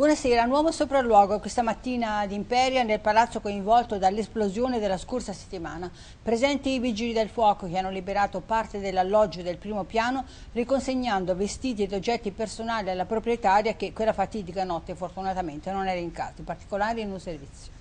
Buonasera, nuovo sopralluogo questa mattina ad Imperia nel palazzo coinvolto dall'esplosione della scorsa settimana. Presenti i vigili del fuoco che hanno liberato parte dell'alloggio del primo piano riconsegnando vestiti ed oggetti personali alla proprietaria che quella fatidica notte fortunatamente non era in casa, in particolare in un servizio.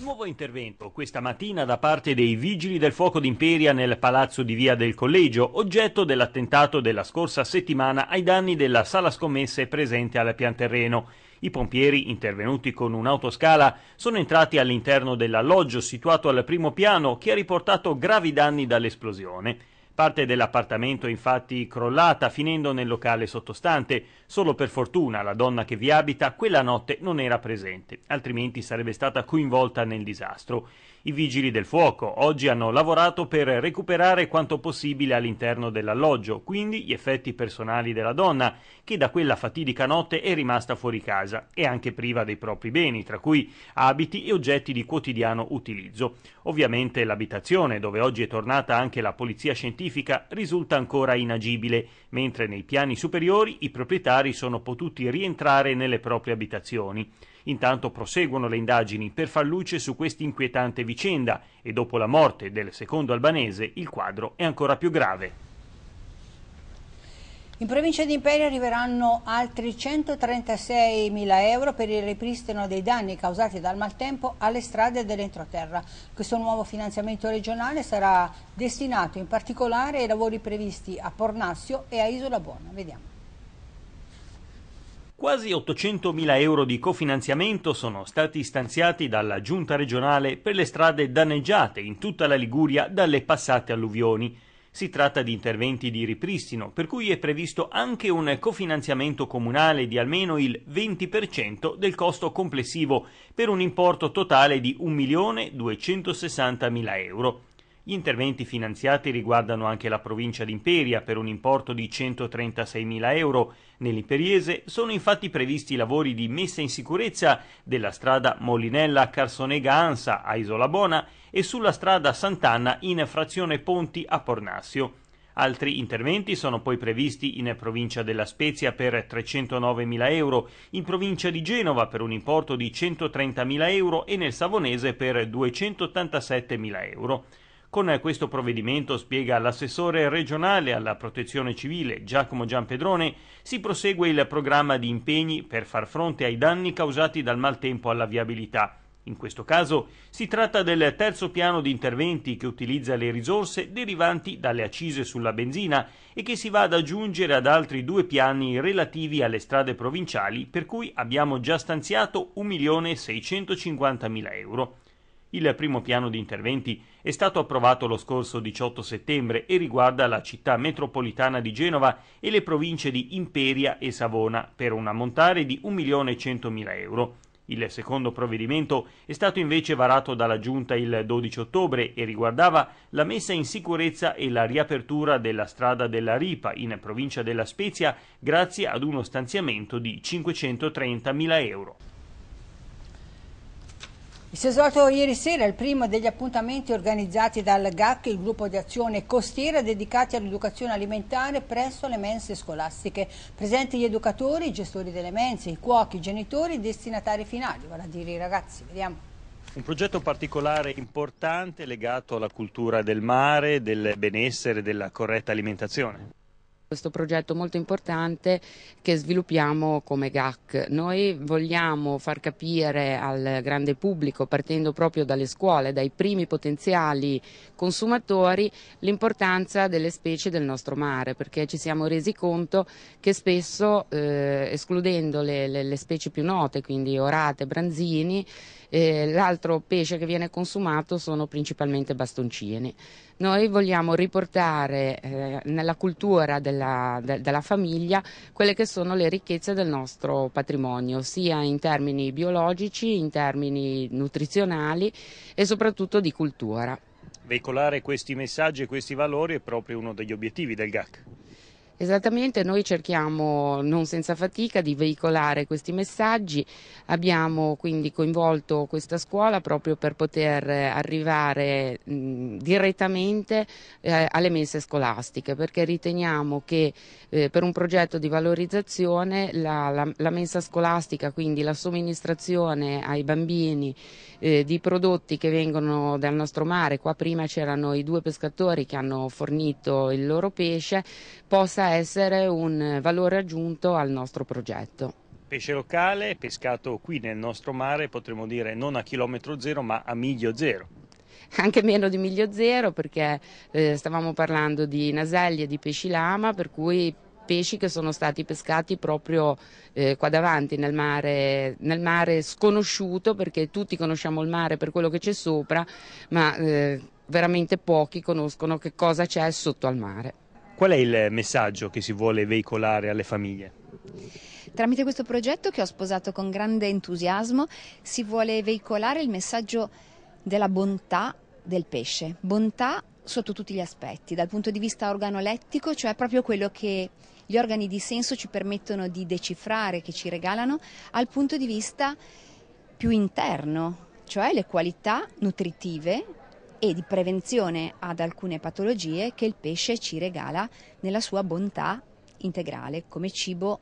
Nuovo intervento questa mattina da parte dei vigili del fuoco d'Imperia nel palazzo di Via del Collegio, oggetto dell'attentato della scorsa settimana ai danni della sala scommesse presente al pianterreno. I pompieri, intervenuti con un'autoscala, sono entrati all'interno dell'alloggio situato al primo piano che ha riportato gravi danni dall'esplosione. Parte dell'appartamento è infatti crollata finendo nel locale sottostante. Solo per fortuna la donna che vi abita quella notte non era presente, altrimenti sarebbe stata coinvolta nel disastro. I vigili del fuoco oggi hanno lavorato per recuperare quanto possibile all'interno dell'alloggio, quindi gli effetti personali della donna, che da quella fatidica notte è rimasta fuori casa e anche priva dei propri beni, tra cui abiti e oggetti di quotidiano utilizzo. Ovviamente l'abitazione, dove oggi è tornata anche la polizia scientifica, risulta ancora inagibile, mentre nei piani superiori i proprietari sono potuti rientrare nelle proprie abitazioni. Intanto proseguono le indagini per far luce su questa inquietante vicenda e dopo la morte del secondo albanese il quadro è ancora più grave. In provincia di Imperia arriveranno altri 136.000 euro per il ripristino dei danni causati dal maltempo alle strade dell'entroterra. Questo nuovo finanziamento regionale sarà destinato in particolare ai lavori previsti a Pornassio e a Isola Buona. Vediamo. Quasi 800.000 euro di cofinanziamento sono stati stanziati dalla Giunta regionale per le strade danneggiate in tutta la Liguria dalle passate alluvioni. Si tratta di interventi di ripristino, per cui è previsto anche un cofinanziamento comunale di almeno il 20% del costo complessivo, per un importo totale di 1.260.000 euro. Gli interventi finanziati riguardano anche la provincia di Imperia per un importo di 136.000 euro Nell'Iperiese sono infatti previsti lavori di messa in sicurezza della strada Molinella-Carsonega-Ansa a Isolabona e sulla strada Sant'Anna in frazione Ponti a Pornassio. Altri interventi sono poi previsti in provincia della Spezia per 309.000 euro, in provincia di Genova per un importo di 130.000 euro e nel Savonese per 287.000 euro. Con questo provvedimento, spiega l'assessore regionale alla protezione civile Giacomo Giampedrone, si prosegue il programma di impegni per far fronte ai danni causati dal maltempo alla viabilità. In questo caso si tratta del terzo piano di interventi che utilizza le risorse derivanti dalle accise sulla benzina e che si va ad aggiungere ad altri due piani relativi alle strade provinciali per cui abbiamo già stanziato 1.650.000 euro. Il primo piano di interventi è stato approvato lo scorso 18 settembre e riguarda la città metropolitana di Genova e le province di Imperia e Savona per un ammontare di 1.100.000 euro. Il secondo provvedimento è stato invece varato dalla Giunta il 12 ottobre e riguardava la messa in sicurezza e la riapertura della strada della Ripa in provincia della Spezia grazie ad uno stanziamento di 530.000 euro. Si è svolto ieri sera il primo degli appuntamenti organizzati dal GAC, il gruppo di azione costiera dedicati all'educazione alimentare presso le mense scolastiche. Presenti gli educatori, i gestori delle mense, i cuochi, i genitori, i destinatari finali, vale a dire i ragazzi. Vediamo. Un progetto particolare importante legato alla cultura del mare, del benessere, della corretta alimentazione questo progetto molto importante che sviluppiamo come GAC. Noi vogliamo far capire al grande pubblico, partendo proprio dalle scuole, dai primi potenziali consumatori, l'importanza delle specie del nostro mare, perché ci siamo resi conto che spesso, eh, escludendo le, le, le specie più note, quindi orate, branzini, eh, l'altro pesce che viene consumato sono principalmente bastoncini. Noi vogliamo riportare eh, nella cultura della, de, della, famiglia quelle che sono le ricchezze del nostro patrimonio, sia in termini biologici, in termini nutrizionali e soprattutto di cultura. Veicolare questi messaggi e questi valori è proprio uno degli obiettivi del GAC. Esattamente, noi cerchiamo non senza fatica di veicolare questi messaggi, abbiamo quindi coinvolto questa scuola proprio per poter eh, arrivare mh, direttamente eh, alle messe scolastiche perché riteniamo che eh, per un progetto di valorizzazione la, la, la, mensa scolastica, quindi la somministrazione ai bambini eh, di prodotti che vengono dal nostro mare, qua prima c'erano i due pescatori che hanno fornito il loro pesce, possa essere un valore aggiunto al nostro progetto. Pesce locale pescato qui nel nostro mare, potremmo dire non a chilometro zero ma a miglio zero. Anche meno di miglio zero perché eh, stavamo parlando di naselli e di pesci lama per cui pesci che sono stati pescati proprio eh, qua davanti nel mare, nel mare, sconosciuto perché tutti conosciamo il mare per quello che c'è sopra ma eh, veramente pochi conoscono che cosa c'è sotto al mare. Qual è il messaggio che si vuole veicolare alle famiglie? Tramite questo progetto che ho sposato con grande entusiasmo si vuole veicolare il messaggio della bontà del pesce, bontà sotto tutti gli aspetti, dal punto di vista organolettico, cioè proprio quello che gli organi di senso ci permettono di decifrare, che ci regalano, al punto di vista più interno, cioè le qualità nutritive e di prevenzione ad alcune patologie che il pesce ci regala nella sua bontà integrale come cibo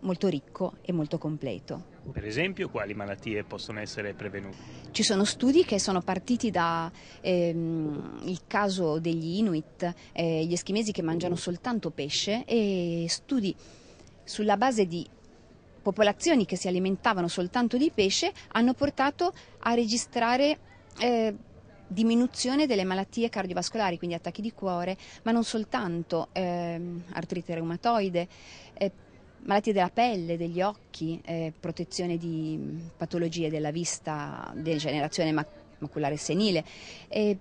molto ricco e molto completo. Per esempio, quali malattie possono essere prevenute? Ci sono studi che sono partiti dal ehm, caso degli Inuit, eh, gli eschimesi che mangiano mm. soltanto pesce, e studi sulla base di popolazioni che si alimentavano soltanto di pesce hanno portato a registrare eh, diminuzione delle malattie cardiovascolari, quindi attacchi di cuore, ma non soltanto, ehm, artrite reumatoide, eh, malattie della pelle, degli occhi, eh, protezione di mm, patologie della vista, degenerazione mac maculare senile. Eh,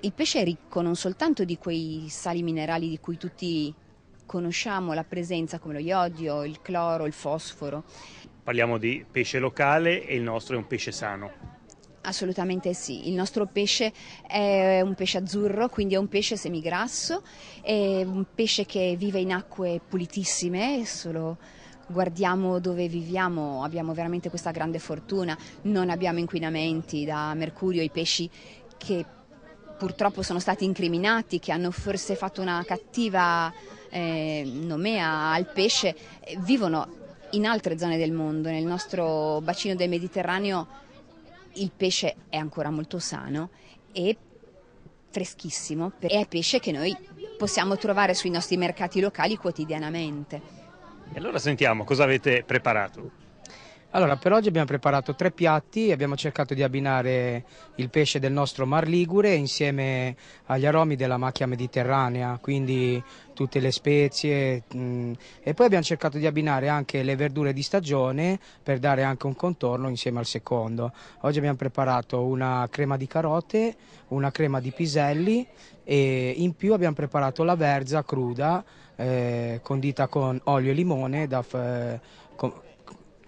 il pesce è ricco non soltanto di quei sali minerali di cui tutti conosciamo la presenza come lo iodio, il cloro, il fosforo. Parliamo di pesce locale e il nostro è un pesce sano. Assolutamente sì, il nostro pesce è un pesce azzurro, quindi è un pesce semigrasso, è un pesce che vive in acque pulitissime, solo guardiamo dove viviamo, abbiamo veramente questa grande fortuna, non abbiamo inquinamenti da mercurio, i pesci che purtroppo sono stati incriminati, che hanno forse fatto una cattiva eh, nomea al pesce, vivono in altre zone del mondo, nel nostro bacino del Mediterraneo il pesce è ancora molto sano e freschissimo, è pesce che noi possiamo trovare sui nostri mercati locali quotidianamente. E allora sentiamo cosa avete preparato. Allora, per oggi abbiamo preparato tre piatti, abbiamo cercato di abbinare il pesce del nostro Mar Ligure insieme agli aromi della macchia mediterranea, quindi tutte le spezie mm, e poi abbiamo cercato di abbinare anche le verdure di stagione per dare anche un contorno insieme al secondo. Oggi abbiamo preparato una crema di carote, una crema di piselli e in più abbiamo preparato la verza cruda eh, condita con olio e limone da, eh, con,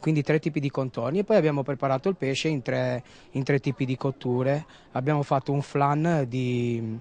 quindi tre tipi di contorni e poi abbiamo preparato il pesce in tre, in tre tipi di cotture. Abbiamo fatto un flan di,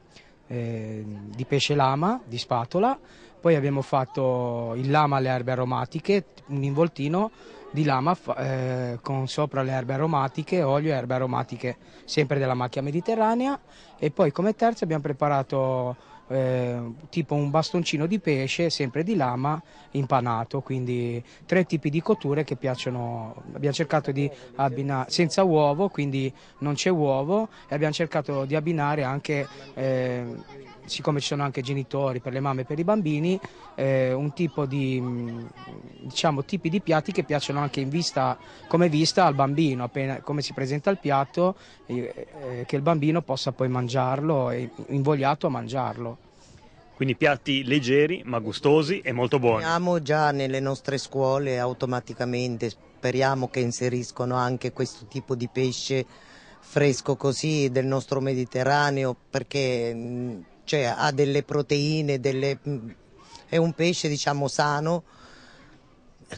eh, di pesce lama, di spatola, poi abbiamo fatto il lama alle erbe aromatiche, un involtino di lama eh, con sopra le erbe aromatiche, olio e erbe aromatiche sempre della macchia mediterranea e poi come terzo abbiamo preparato eh, tipo un bastoncino di pesce, sempre di lama, impanato, quindi tre tipi di cotture che piacciono, abbiamo cercato di abbinare senza uovo, quindi non c'è uovo e abbiamo cercato di abbinare anche, eh, siccome ci sono anche genitori per le mamme e per i bambini, eh, un tipo di, mm, diciamo, tipi di piatti che piacciono anche in vista, come vista al bambino, appena, come si presenta il piatto, eh, eh, che il bambino possa poi mangiarlo e invogliato a mangiarlo. Quindi piatti leggeri ma gustosi e molto buoni. Siamo già nelle nostre scuole automaticamente, speriamo che inseriscono anche questo tipo di pesce fresco così del nostro Mediterraneo perché mm, cioè, ha delle proteine, delle... Mm, è un pesce diciamo sano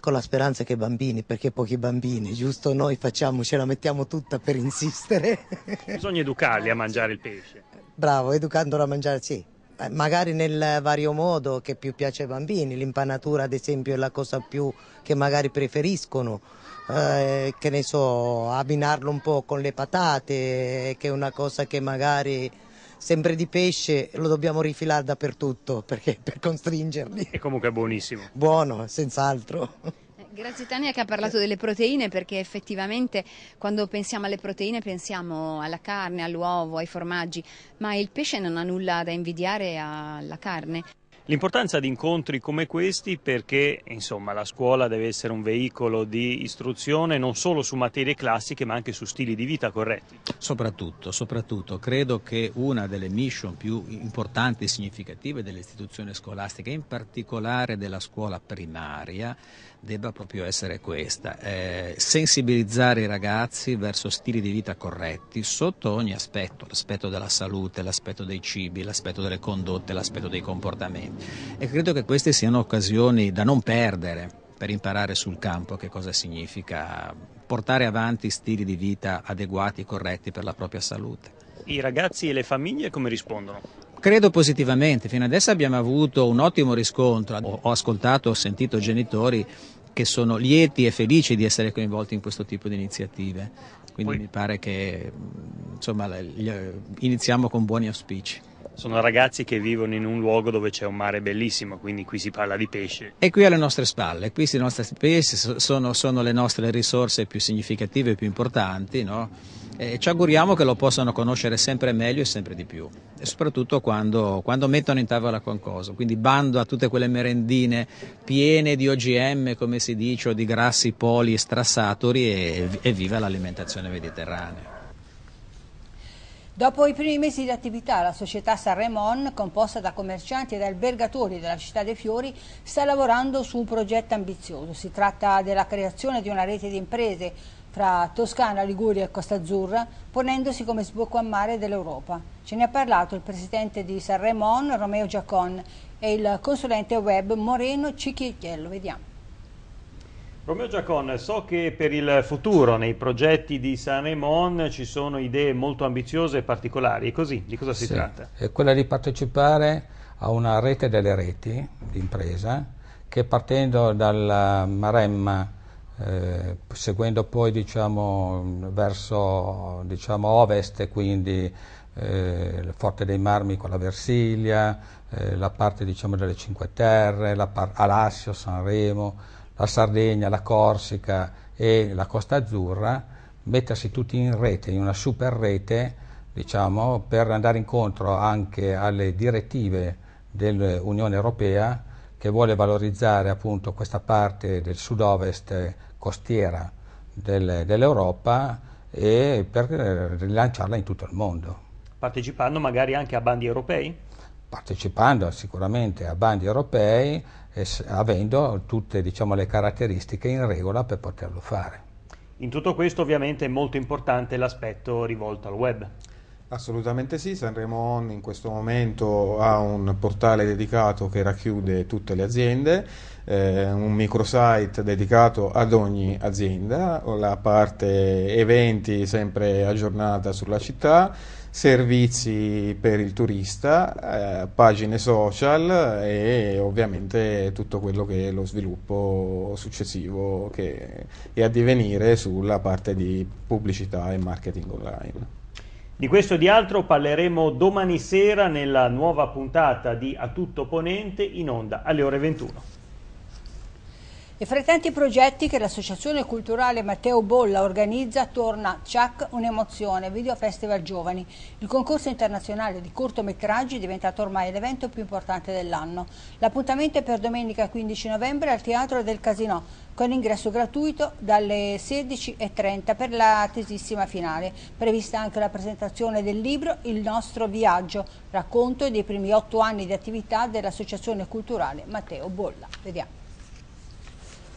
con la speranza che i bambini, perché pochi bambini, giusto? Noi facciamo, ce la mettiamo tutta per insistere. Bisogna educarli a mangiare il pesce. Bravo, educandolo a mangiare, sì, eh, magari nel vario modo che più piace ai bambini, l'impanatura ad esempio è la cosa più che magari preferiscono, eh, che ne so, abbinarlo un po' con le patate, che è una cosa che magari sempre di pesce lo dobbiamo rifilare dappertutto perché, per costringerli. E comunque è buonissimo. Buono, senz'altro. Grazie Tania che ha parlato delle proteine perché effettivamente quando pensiamo alle proteine pensiamo alla carne, all'uovo, ai formaggi, ma il pesce non ha nulla da invidiare alla carne. L'importanza di incontri come questi perché insomma, la scuola deve essere un veicolo di istruzione non solo su materie classiche ma anche su stili di vita corretti. Soprattutto, soprattutto credo che una delle mission più importanti e significative dell'istituzione scolastica, in particolare della scuola primaria, debba proprio essere questa, eh, sensibilizzare i ragazzi verso stili di vita corretti sotto ogni aspetto, l'aspetto della salute, l'aspetto dei cibi, l'aspetto delle condotte, l'aspetto dei comportamenti e credo che queste siano occasioni da non perdere per imparare sul campo che cosa significa portare avanti stili di vita adeguati, e corretti per la propria salute. I ragazzi e le famiglie come rispondono? Credo positivamente, fino adesso abbiamo avuto un ottimo riscontro, ho, ho ascoltato, ho sentito genitori che sono lieti e felici di essere coinvolti in questo tipo di iniziative, quindi Poi. mi pare che mm, insomma, eh, iniziamo con buoni auspici. Sono ragazzi che vivono in un luogo dove c'è un mare bellissimo, quindi qui si parla di pesce. E qui alle nostre spalle, qui sono, sono le nostre risorse più significative e più importanti, no? e ci auguriamo che lo possano conoscere sempre meglio e sempre di più e soprattutto quando, quando mettono in tavola qualcosa, quindi bando a tutte quelle merendine piene di OGM come si dice o di grassi poli strassatori e, e viva l'alimentazione mediterranea. Dopo i primi mesi di attività, la società Sanremon, composta da commercianti ed albergatori della città dei fiori, sta lavorando su un progetto ambizioso. Si tratta della creazione di una rete di imprese fra Toscana, Liguria e Costa Azzurra, ponendosi come sbocco a mare dell'Europa. Ce ne ha parlato il presidente di Sanremo On, Romeo Giacon, e il consulente web Moreno Cicchiello. Vediamo. Romeo Giacon, so che per il futuro nei progetti di Sanremo On ci sono idee molto ambiziose e particolari, così di cosa si sì, tratta? È quella di partecipare a una rete delle reti d'impresa che partendo dalla Maremma eh, seguendo poi diciamo, verso diciamo, ovest, quindi eh, il Forte dei Marmi con la Versilia, eh, la parte diciamo, delle Cinque Terre, par- Alassio, Sanremo, la Sardegna, la Corsica e la Costa Azzurra, mettersi tutti in rete, in una super rete, diciamo, per andare incontro anche alle direttive dell'Unione Europea che vuole valorizzare appunto questa parte del sud-ovest costiera del, dell'Europa e per rilanciarla in tutto il mondo. Partecipando magari anche a bandi europei? Partecipando sicuramente a bandi europei e avendo tutte diciamo, le caratteristiche in regola per poterlo fare. In tutto questo ovviamente è molto importante l'aspetto rivolto al web. Assolutamente sì, Sanremo On in questo momento ha un portale dedicato che racchiude tutte le aziende eh, un microsite dedicato ad ogni azienda, la parte eventi sempre aggiornata sulla città, servizi per il turista, eh, pagine social e ovviamente tutto quello che è lo sviluppo successivo che è a divenire sulla parte di pubblicità e marketing online. Di questo e di altro parleremo domani sera nella nuova puntata di A Tutto Ponente in onda alle ore 21. E fra i tanti progetti che l'Associazione Culturale Matteo Bolla organizza torna Ciac un'emozione, Video Festival Giovani. Il concorso internazionale di cortometraggi è diventato ormai l'evento più importante dell'anno. L'appuntamento è per domenica 15 novembre al Teatro del Casinò, con ingresso gratuito dalle 16.30 per la tesissima finale. Prevista anche la presentazione del libro Il nostro viaggio, racconto dei primi otto anni di attività dell'Associazione Culturale Matteo Bolla. Vediamo.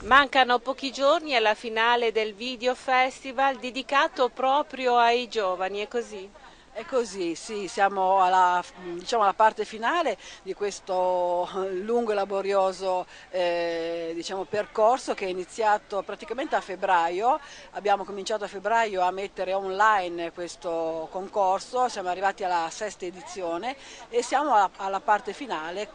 Mancano pochi giorni alla finale del Video Festival dedicato proprio ai giovani, è così? È così, sì, siamo alla, diciamo, alla, parte finale di questo lungo e laborioso eh, diciamo, percorso che è iniziato praticamente a febbraio. Abbiamo cominciato a febbraio a mettere online questo concorso, siamo arrivati alla sesta edizione e siamo alla, alla parte finale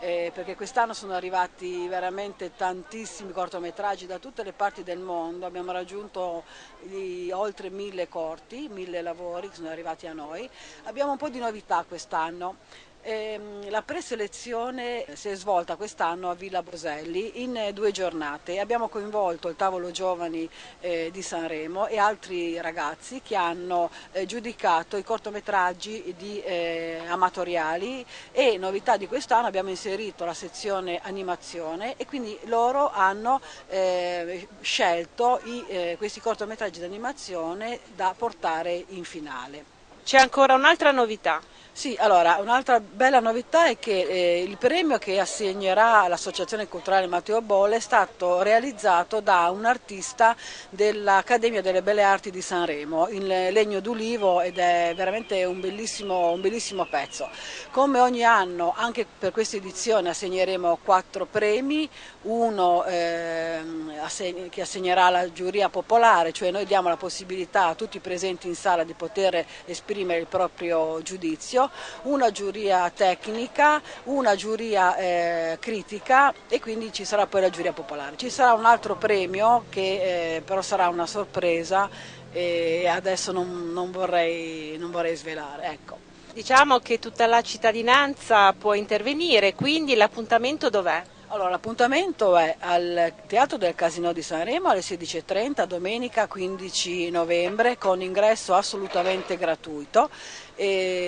eh, perché quest'anno sono arrivati veramente tantissimi cortometraggi da tutte le parti del mondo, abbiamo raggiunto gli oltre mille corti, mille lavori che sono arrivati a noi. Abbiamo un po' di novità quest'anno, Ehm, la preselezione si è svolta quest'anno a Villa Boselli in eh, due giornate. Abbiamo coinvolto il tavolo giovani eh, di Sanremo e altri ragazzi che hanno eh, giudicato i cortometraggi di, eh, amatoriali e novità di quest'anno abbiamo inserito la sezione animazione e quindi loro hanno eh, scelto i, eh, questi cortometraggi di animazione da portare in finale. C'è ancora un'altra novità sì, allora, un'altra bella novità è che eh, il premio che assegnerà l'Associazione Culturale Matteo Bolle è stato realizzato da un artista dell'Accademia delle Belle Arti di Sanremo in legno d'ulivo ed è veramente un bellissimo, un bellissimo pezzo. Come ogni anno, anche per questa edizione assegneremo quattro premi, uno eh, asseg che assegnerà la giuria popolare, cioè noi diamo la possibilità a tutti i presenti in sala di poter esprimere il proprio giudizio giudizio, una giuria tecnica, una giuria eh, critica e quindi ci sarà poi la giuria popolare. Ci sarà un altro premio che eh, però sarà una sorpresa e adesso non, non, vorrei, non vorrei, svelare. Ecco. Diciamo che tutta la cittadinanza può intervenire, quindi l'appuntamento dov'è? Allora, l'appuntamento è al Teatro del Casino di Sanremo alle 16.30 domenica 15 novembre con ingresso assolutamente gratuito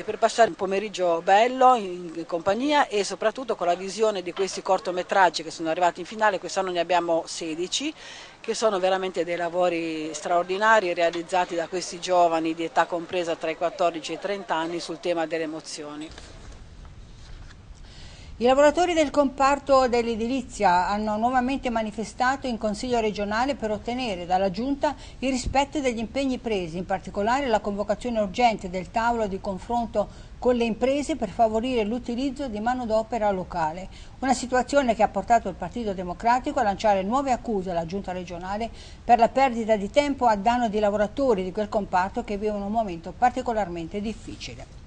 per passare un pomeriggio bello in compagnia e soprattutto con la visione di questi cortometraggi che sono arrivati in finale, quest'anno ne abbiamo 16 che sono veramente dei lavori straordinari realizzati da questi giovani di età compresa tra i 14 e i 30 anni sul tema delle emozioni. I lavoratori del comparto dell'edilizia hanno nuovamente manifestato in Consiglio regionale per ottenere dalla Giunta il rispetto degli impegni presi, in particolare la convocazione urgente del tavolo di confronto con le imprese per favorire l'utilizzo di manodopera locale. Una situazione che ha portato il Partito Democratico a lanciare nuove accuse alla Giunta regionale per la perdita di tempo a danno di lavoratori di quel comparto che vivono un momento particolarmente difficile.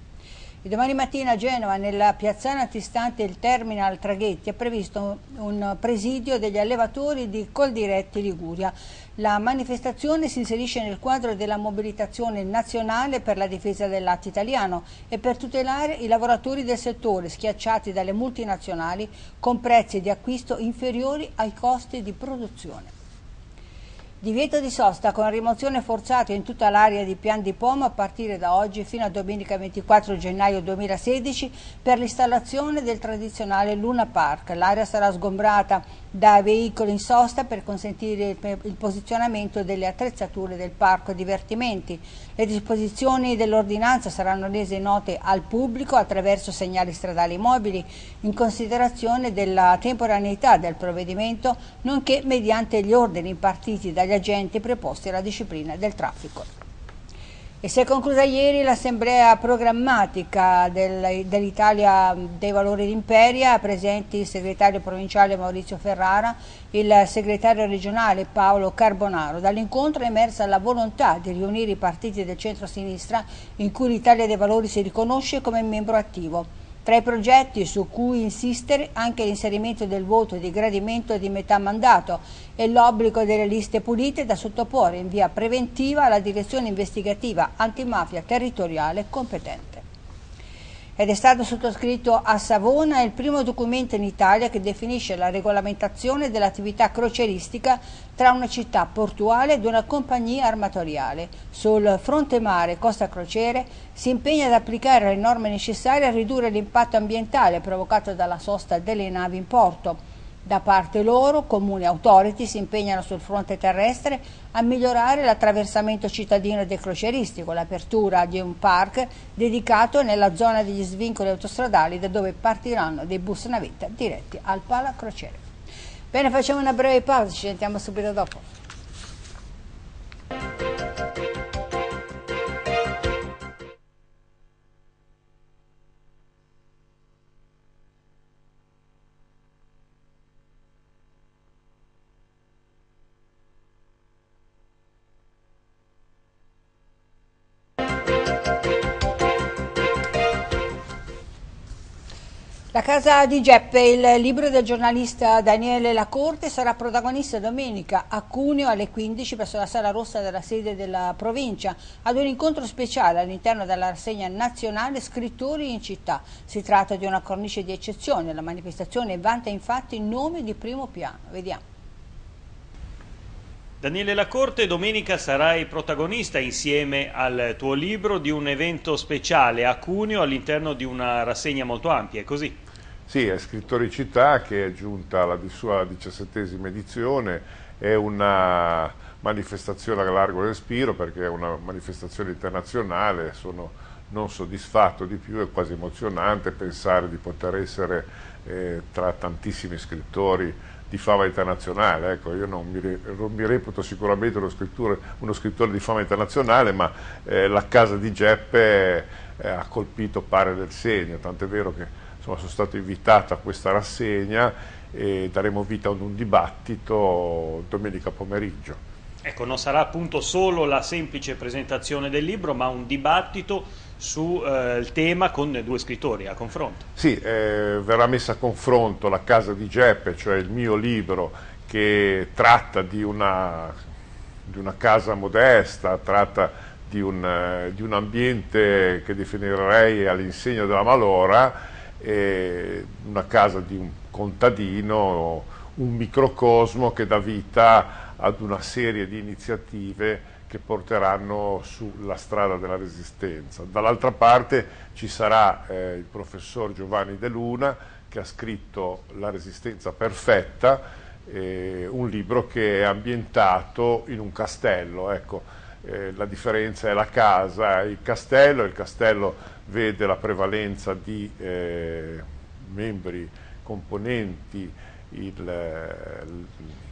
E domani mattina a Genova, nella piazzana antistante il terminal traghetti, è previsto un presidio degli allevatori di Coldiretti Liguria. La manifestazione si inserisce nel quadro della mobilitazione nazionale per la difesa del latte italiano e per tutelare i lavoratori del settore schiacciati dalle multinazionali con prezzi di acquisto inferiori ai costi di produzione. Divieto di sosta con rimozione forzata in tutta l'area di Pian di Pomo a partire da oggi fino a domenica 24 gennaio 2016 per l'installazione del tradizionale Luna Park. L'area sarà sgombrata da veicoli in sosta per consentire il posizionamento delle attrezzature del parco divertimenti. Le disposizioni dell'ordinanza saranno rese note al pubblico attraverso segnali stradali mobili in considerazione della temporaneità del provvedimento nonché mediante gli ordini impartiti dal dagli agenti preposti alla disciplina del traffico. E si è conclusa ieri l'assemblea programmatica del, dell'Italia dei Valori d'Imperia, presenti il segretario provinciale Maurizio Ferrara, e il segretario regionale Paolo Carbonaro. Dall'incontro è emersa la volontà di riunire i partiti del centro-sinistra in cui l'Italia dei Valori si riconosce come membro attivo. Tra i progetti su cui insistere anche l'inserimento del voto di gradimento di metà mandato e l'obbligo delle liste pulite da sottoporre in via preventiva alla direzione investigativa antimafia territoriale competente ed è stato sottoscritto a Savona il primo documento in Italia che definisce la regolamentazione dell'attività croceristica tra una città portuale ed una compagnia armatoriale. Sul fronte mare costa crociere si impegna ad applicare le norme necessarie a ridurre l'impatto ambientale provocato dalla sosta delle navi in porto da parte loro, comuni e authority si impegnano sul fronte terrestre a migliorare l'attraversamento cittadino e croceristico, l'apertura di un park dedicato nella zona degli svincoli autostradali da dove partiranno dei bus navetta diretti al Pala Crociere. Bene, facciamo una breve pausa, ci sentiamo subito dopo. casa di Geppe, il libro del giornalista Daniele Lacorte sarà protagonista domenica a Cuneo alle 15 presso la Sala Rossa della sede della provincia ad un incontro speciale all'interno della rassegna nazionale Scrittori in città. Si tratta di una cornice di eccezione, la manifestazione vanta infatti nome di primo piano. Vediamo. Daniele Lacorte, domenica sarai protagonista insieme al tuo libro di un evento speciale a Cuneo all'interno di una rassegna molto ampia, è così? Sì, è Scrittoricità che è giunta alla sua diciassettesima edizione, è una manifestazione a largo respiro perché è una manifestazione internazionale, sono non soddisfatto di più, è quasi emozionante pensare di poter essere eh, tra tantissimi scrittori di fama internazionale, ecco, io non mi, non mi reputo sicuramente uno, uno, scrittore di fama internazionale, ma eh, la casa di Geppe eh, ha colpito pare del segno, tant'è vero che insomma, sono stato invitato a questa rassegna e daremo vita ad un dibattito domenica pomeriggio. Ecco, non sarà appunto solo la semplice presentazione del libro, ma un dibattito sul eh, tema con due scrittori a confronto. Sì, eh, verrà messa a confronto La casa di Geppe, cioè il mio libro che tratta di una, di una casa modesta, tratta di un, eh, di un ambiente che definirei all'insegna della malora, eh, una casa di un contadino, un microcosmo che dà vita ad una serie di iniziative che porteranno sulla strada della resistenza. Dall'altra parte ci sarà eh, il professor Giovanni De Luna che ha scritto La resistenza perfetta, eh, un libro che è ambientato in un castello. Ecco eh, la differenza è la casa il castello, il castello vede la prevalenza di eh, membri, componenti, eh,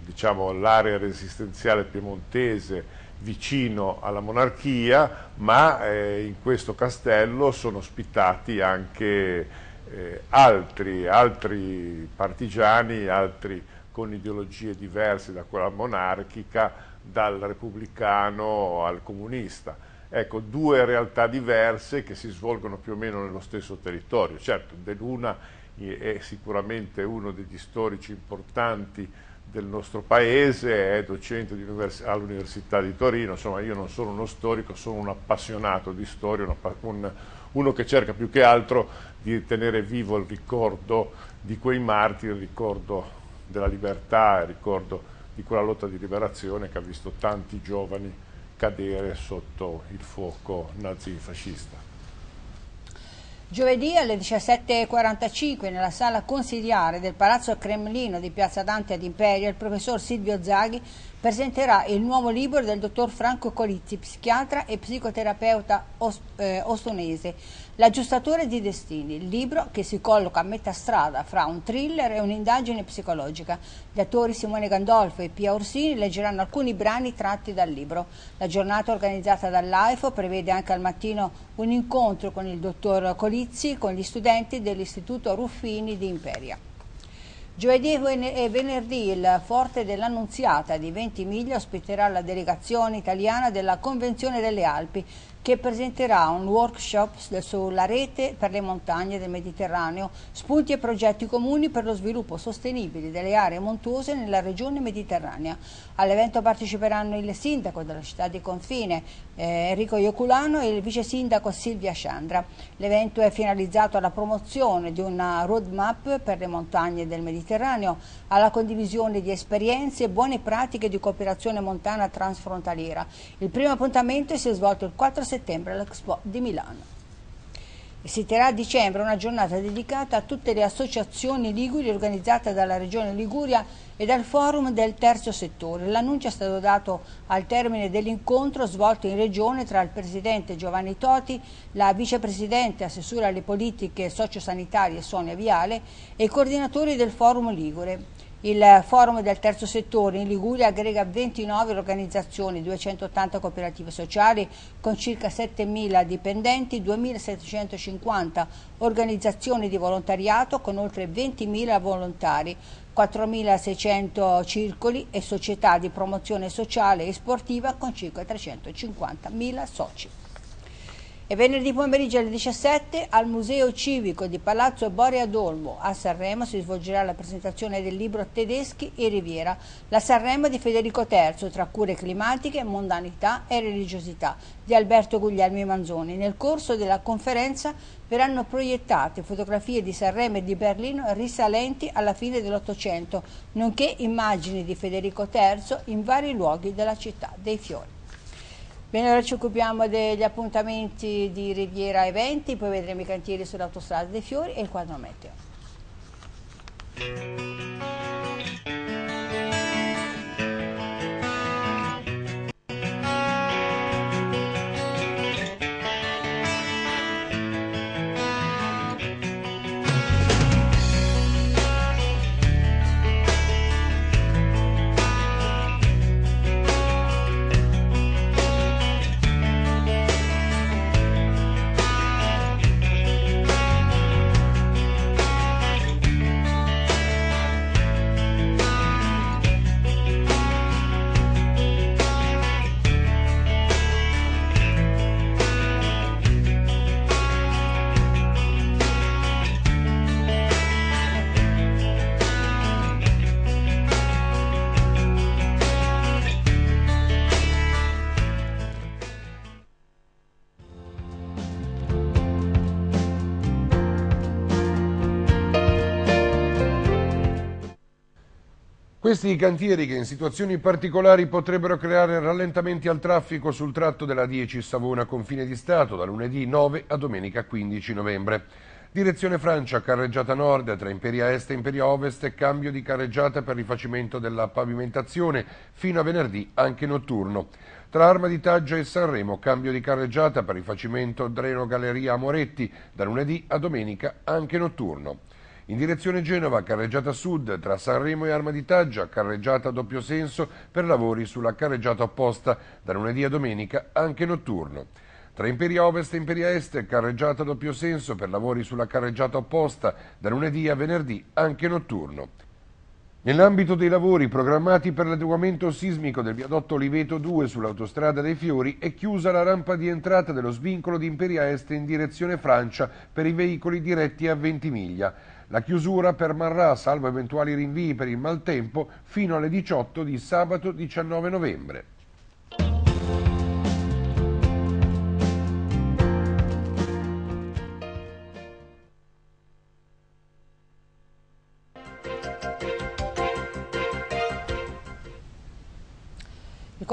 diciamo, l'area resistenziale piemontese vicino alla monarchia, ma eh, in questo castello sono ospitati anche eh, altri, altri partigiani, altri con ideologie diverse da quella monarchica, dal repubblicano al comunista. Ecco, due realtà diverse che si svolgono più o meno nello stesso territorio. Certo, Deluna è sicuramente uno degli storici importanti del nostro paese, è docente all'Università di Torino, insomma io non sono uno storico, sono un appassionato di storia, un, uno che cerca più che altro di tenere vivo il ricordo di quei martiri, il ricordo della libertà, il ricordo di quella lotta di liberazione che ha visto tanti giovani cadere sotto il fuoco nazifascista. Giovedì alle 17.45 nella sala consigliare del Palazzo Cremlino di Piazza Dante ad Imperia il professor Silvio Zaghi presenterà il nuovo libro del dottor Franco Colizzi, psichiatra e psicoterapeuta os- eh, ostonese, L'aggiustatore di destini, il libro che si colloca a metà strada fra un thriller e un'indagine psicologica. Gli attori Simone Gandolfo e Pia Orsini leggeranno alcuni brani tratti dal libro. La giornata organizzata dall'AIFO prevede anche al mattino un incontro con il dottor Colizzi con gli studenti dell'Istituto Ruffini di Imperia. Giovedì e venerdì il Forte dell'Annunziata di Ventimiglia ospiterà la delegazione italiana della Convenzione delle Alpi che presenterà un workshop sulla rete per le montagne del Mediterraneo, spunti e progetti comuni per lo sviluppo sostenibile delle aree montuose nella regione mediterranea. All'evento parteciperanno il sindaco della città di Confine, eh, Enrico Ioculano e il vice sindaco Silvia Chandra. L'evento è finalizzato alla promozione di una roadmap per le montagne del Mediterraneo, alla condivisione di esperienze e buone pratiche di cooperazione montana transfrontaliera. Il primo appuntamento si è svolto il 4 settembre settembre all'Expo di Milano. Si terrà a dicembre una giornata dedicata a tutte le associazioni liguri organizzata dalla Regione Liguria e dal Forum del Terzo Settore. L'annuncio è stato dato al termine dell'incontro svolto in Regione tra il Presidente Giovanni Toti, la Vicepresidente Assessora alle Politiche Sociosanitarie Sonia Viale e i coordinatori del Forum Ligure. Il forum del terzo settore in Liguria aggrega 29 organizzazioni, 280 cooperative sociali con circa 7.000 dipendenti, 2.750 organizzazioni di volontariato con oltre 20.000 volontari, 4.600 circoli e società di promozione sociale e sportiva con circa 350.000 soci e venerdì pomeriggio alle 17 al Museo Civico di Palazzo Borea Dolmo a Sanremo si svolgerà la presentazione del libro Tedeschi e Riviera, la Sanremo di Federico III tra cure climatiche, mondanità e religiosità di Alberto Guglielmi Manzoni. Nel corso della conferenza verranno proiettate fotografie di Sanremo e di Berlino risalenti alla fine dell'Ottocento, nonché immagini di Federico III in vari luoghi della città dei fiori. Bene, ora ci occupiamo degli appuntamenti di Riviera Eventi, poi vedremo i cantieri sull'autostrada dei Fiori e il quadro meteo. Questi cantieri che in situazioni particolari potrebbero creare rallentamenti al traffico sul tratto della 10 Savona confine di Stato da lunedì 9 a domenica 15 novembre. Direzione Francia, carreggiata nord, tra Imperia Est e Imperia Ovest, e cambio di carreggiata per rifacimento della pavimentazione, fino a venerdì anche notturno. Tra Arma di Taggia e Sanremo, cambio di carreggiata per rifacimento Dreno Galleria Moretti, da lunedì a domenica anche notturno. In direzione Genova, carreggiata sud tra Sanremo e Arma di Taggia, carreggiata a doppio senso per lavori sulla carreggiata opposta da lunedì a domenica anche notturno. Tra Imperia Ovest e Imperia Est, carreggiata a doppio senso per lavori sulla carreggiata opposta da lunedì a venerdì anche notturno. Nell'ambito dei lavori programmati per l'adeguamento sismico del viadotto Oliveto 2 sull'autostrada dei Fiori è chiusa la rampa di entrata dello svincolo di Imperia Est in direzione Francia per i veicoli diretti a Ventimiglia. La chiusura permarrà, salvo eventuali rinvii per il maltempo, fino alle 18 di sabato 19 novembre.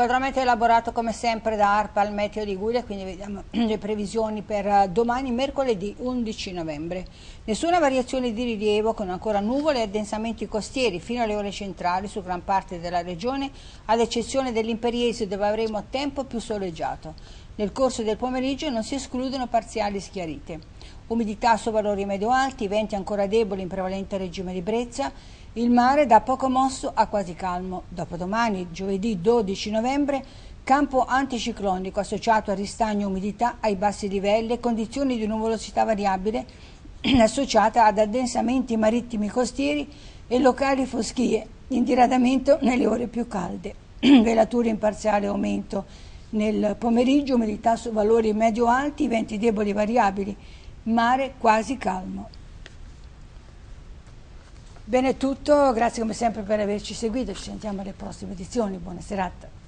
quadramento è elaborato come sempre da ARPA al meteo di Guglia, quindi vediamo le previsioni per eh, domani, mercoledì 11 novembre. Nessuna variazione di rilievo con ancora nuvole e addensamenti costieri fino alle ore centrali su gran parte della regione, ad eccezione dell'Imperiese dove avremo tempo più soleggiato. Nel corso del pomeriggio non si escludono parziali schiarite. Umidità su valori medio-alti, venti ancora deboli in prevalente regime di brezza, il mare da poco mosso a quasi calmo. Dopodomani, giovedì 12 novembre, campo anticiclonico associato a ristagno umidità ai bassi livelli e condizioni di nuvolosità variabile associata ad addensamenti marittimi costieri e locali foschie in diradamento nelle ore più calde. Velature in parziale aumento nel pomeriggio, umidità su valori medio-alti, venti deboli variabili, mare quasi calmo. Bene è tutto, grazie come sempre per averci seguito, ci sentiamo alle prossime edizioni, buona serata.